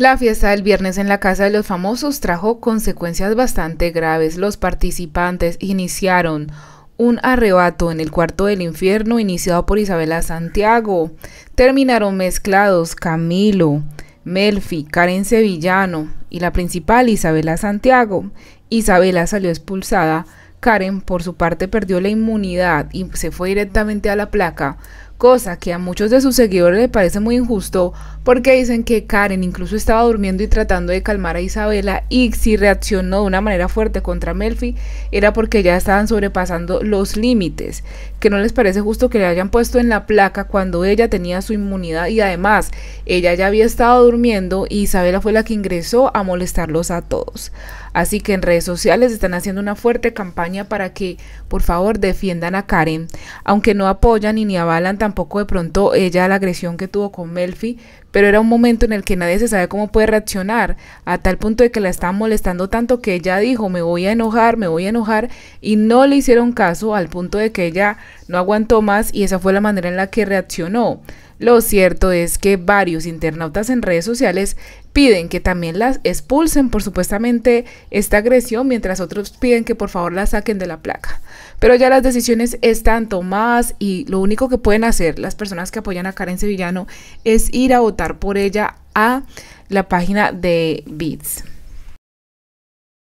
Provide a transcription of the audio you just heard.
La fiesta del viernes en la Casa de los Famosos trajo consecuencias bastante graves. Los participantes iniciaron un arrebato en el cuarto del infierno iniciado por Isabela Santiago. Terminaron mezclados Camilo, Melfi, Karen Sevillano y la principal Isabela Santiago. Isabela salió expulsada. Karen, por su parte, perdió la inmunidad y se fue directamente a la placa cosa que a muchos de sus seguidores les parece muy injusto porque dicen que Karen incluso estaba durmiendo y tratando de calmar a Isabela y si reaccionó de una manera fuerte contra Melfi era porque ya estaban sobrepasando los límites, que no les parece justo que le hayan puesto en la placa cuando ella tenía su inmunidad y además ella ya había estado durmiendo y Isabela fue la que ingresó a molestarlos a todos. Así que en redes sociales están haciendo una fuerte campaña para que por favor defiendan a Karen aunque no apoyan y ni avalan tampoco de pronto ella la agresión que tuvo con Melfi, pero era un momento en el que nadie se sabe cómo puede reaccionar, a tal punto de que la estaban molestando tanto que ella dijo, me voy a enojar, me voy a enojar, y no le hicieron caso al punto de que ella no aguantó más y esa fue la manera en la que reaccionó. Lo cierto es que varios internautas en redes sociales piden que también las expulsen por supuestamente esta agresión, mientras otros piden que por favor la saquen de la placa. Pero ya las decisiones están tomadas y lo único que pueden hacer las personas que apoyan a Karen Sevillano es ir a votar por ella a la página de BITS.